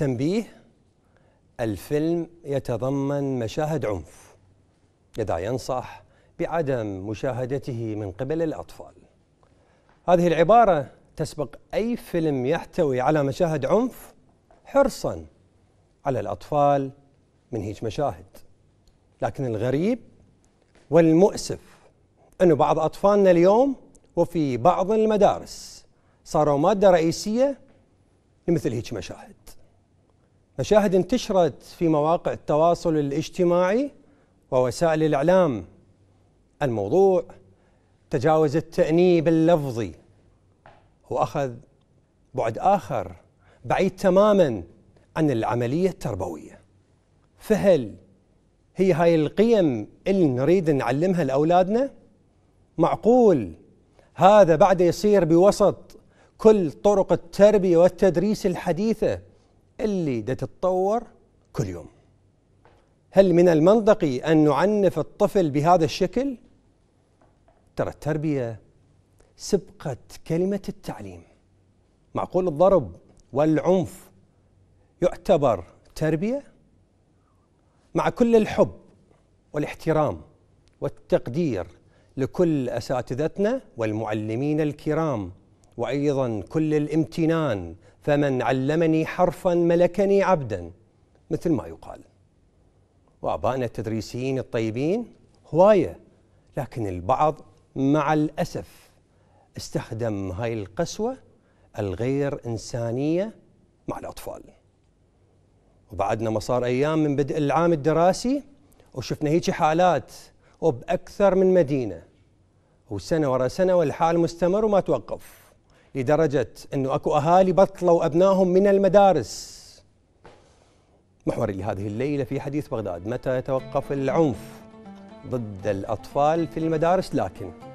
تنبيه الفيلم يتضمن مشاهد عنف لذا ينصح بعدم مشاهدته من قبل الأطفال هذه العبارة تسبق أي فيلم يحتوي على مشاهد عنف حرصا على الأطفال من هيج مشاهد لكن الغريب والمؤسف أنه بعض أطفالنا اليوم وفي بعض المدارس صاروا مادة رئيسية لمثل هيج مشاهد مشاهد انتشرت في مواقع التواصل الاجتماعي ووسائل الإعلام الموضوع تجاوز التأنيب اللفظي وأخذ بعد آخر بعيد تماما عن العملية التربوية فهل هي هاي القيم اللي نريد نعلمها لأولادنا؟ معقول هذا بعد يصير بوسط كل طرق التربية والتدريس الحديثة اللي دا تتطور كل يوم هل من المنطقي أن نعنف الطفل بهذا الشكل؟ ترى التربية سبقت كلمة التعليم معقول الضرب والعنف يعتبر تربية؟ مع كل الحب والاحترام والتقدير لكل أساتذتنا والمعلمين الكرام وأيضا كل الامتنان فمن علمني حرفا ملكني عبدا مثل ما يقال وابائنا التدريسيين الطيبين هوايه لكن البعض مع الاسف استخدم هاي القسوه الغير انسانيه مع الاطفال وبعدنا ما صار ايام من بدء العام الدراسي وشفنا هيك حالات وباكثر من مدينه وسنه ورا سنه والحال مستمر وما توقف لدرجة أنه أكو أهالي بطلوا أبنائهم من المدارس محوري لهذه الليلة في حديث بغداد متى يتوقف العنف ضد الأطفال في المدارس لكن